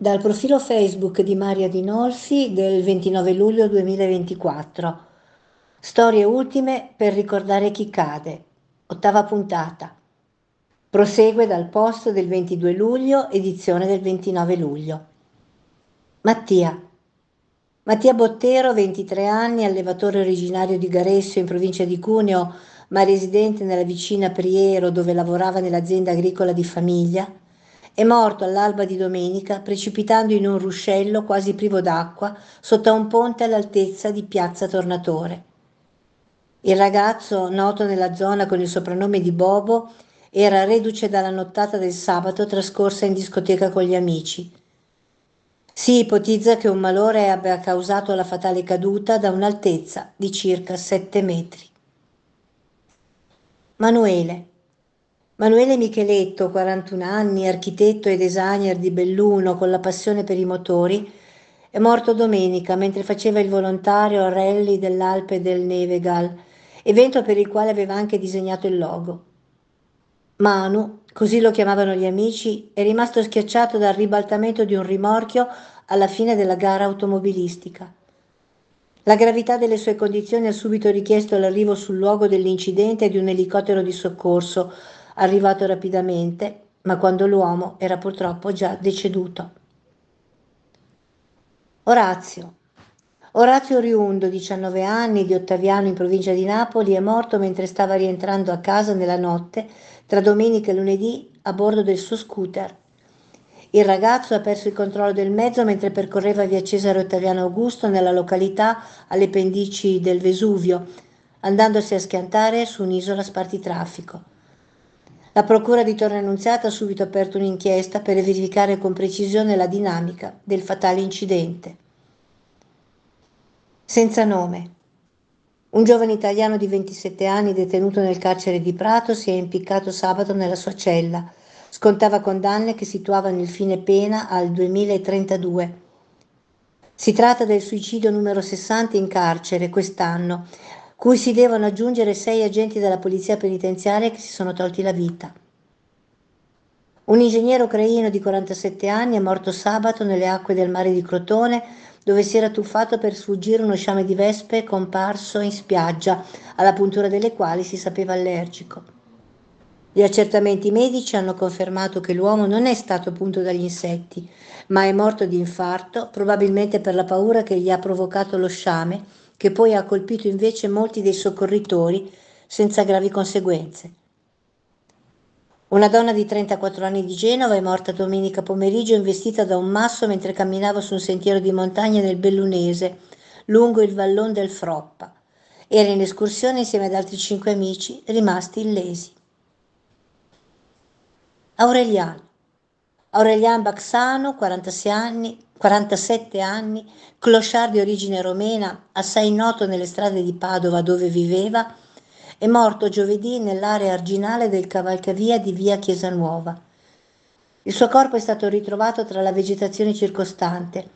dal profilo Facebook di Maria Di Nolfi del 29 luglio 2024. Storie ultime per ricordare chi cade. Ottava puntata. Prosegue dal posto del 22 luglio, edizione del 29 luglio. Mattia. Mattia Bottero, 23 anni, allevatore originario di Garesso in provincia di Cuneo, ma residente nella vicina Priero dove lavorava nell'azienda agricola di famiglia, è morto all'alba di domenica precipitando in un ruscello quasi privo d'acqua sotto a un ponte all'altezza di Piazza Tornatore. Il ragazzo, noto nella zona con il soprannome di Bobo, era reduce dalla nottata del sabato trascorsa in discoteca con gli amici. Si ipotizza che un malore abbia causato la fatale caduta da un'altezza di circa 7 metri. Manuele, Manuele Micheletto, 41 anni, architetto e designer di Belluno con la passione per i motori, è morto domenica mentre faceva il volontario al rally dell'Alpe del Nevegal, evento per il quale aveva anche disegnato il logo. Manu, così lo chiamavano gli amici, è rimasto schiacciato dal ribaltamento di un rimorchio alla fine della gara automobilistica. La gravità delle sue condizioni ha subito richiesto l'arrivo sul luogo dell'incidente di un elicottero di soccorso arrivato rapidamente, ma quando l'uomo era purtroppo già deceduto. Orazio. Orazio Riundo, 19 anni, di Ottaviano in provincia di Napoli, è morto mentre stava rientrando a casa nella notte tra domenica e lunedì a bordo del suo scooter. Il ragazzo ha perso il controllo del mezzo mentre percorreva via Cesare Ottaviano Augusto nella località alle pendici del Vesuvio, andandosi a schiantare su un'isola spartitraffico. La Procura di Torre Annunziata ha subito aperto un'inchiesta per verificare con precisione la dinamica del fatale incidente. Senza nome. Un giovane italiano di 27 anni detenuto nel carcere di Prato si è impiccato sabato nella sua cella. Scontava condanne che situavano il fine pena al 2032. Si tratta del suicidio numero 60 in carcere quest'anno, cui si devono aggiungere sei agenti della polizia penitenziaria che si sono tolti la vita. Un ingegnere ucraino di 47 anni è morto sabato nelle acque del mare di Crotone dove si era tuffato per sfuggire uno sciame di vespe comparso in spiaggia, alla puntura delle quali si sapeva allergico. Gli accertamenti medici hanno confermato che l'uomo non è stato punto dagli insetti, ma è morto di infarto, probabilmente per la paura che gli ha provocato lo sciame che poi ha colpito invece molti dei soccorritori senza gravi conseguenze. Una donna di 34 anni di Genova è morta domenica pomeriggio investita da un masso mentre camminava su un sentiero di montagna nel Bellunese, lungo il vallone del Froppa. Era in escursione insieme ad altri cinque amici, rimasti illesi. Aurelian. Aurelian Baxano, 46 anni, 47 anni, clochard di origine romena, assai noto nelle strade di Padova dove viveva, è morto giovedì nell'area arginale del cavalcavia di via Chiesa Nuova. Il suo corpo è stato ritrovato tra la vegetazione circostante.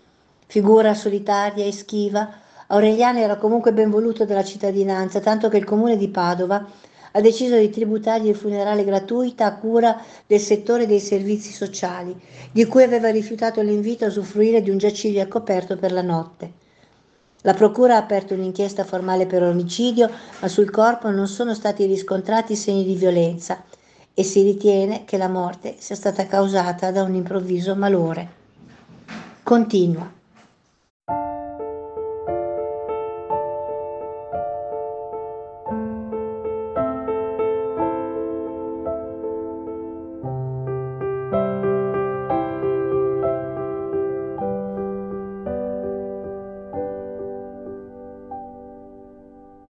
Figura solitaria e schiva, Aureliano era comunque ben voluto dalla cittadinanza, tanto che il comune di Padova ha deciso di tributargli il funerale gratuito a cura del settore dei servizi sociali, di cui aveva rifiutato l'invito a usufruire di un giaciglio coperto per la notte. La Procura ha aperto un'inchiesta formale per omicidio, ma sul corpo non sono stati riscontrati segni di violenza e si ritiene che la morte sia stata causata da un improvviso malore. Continua.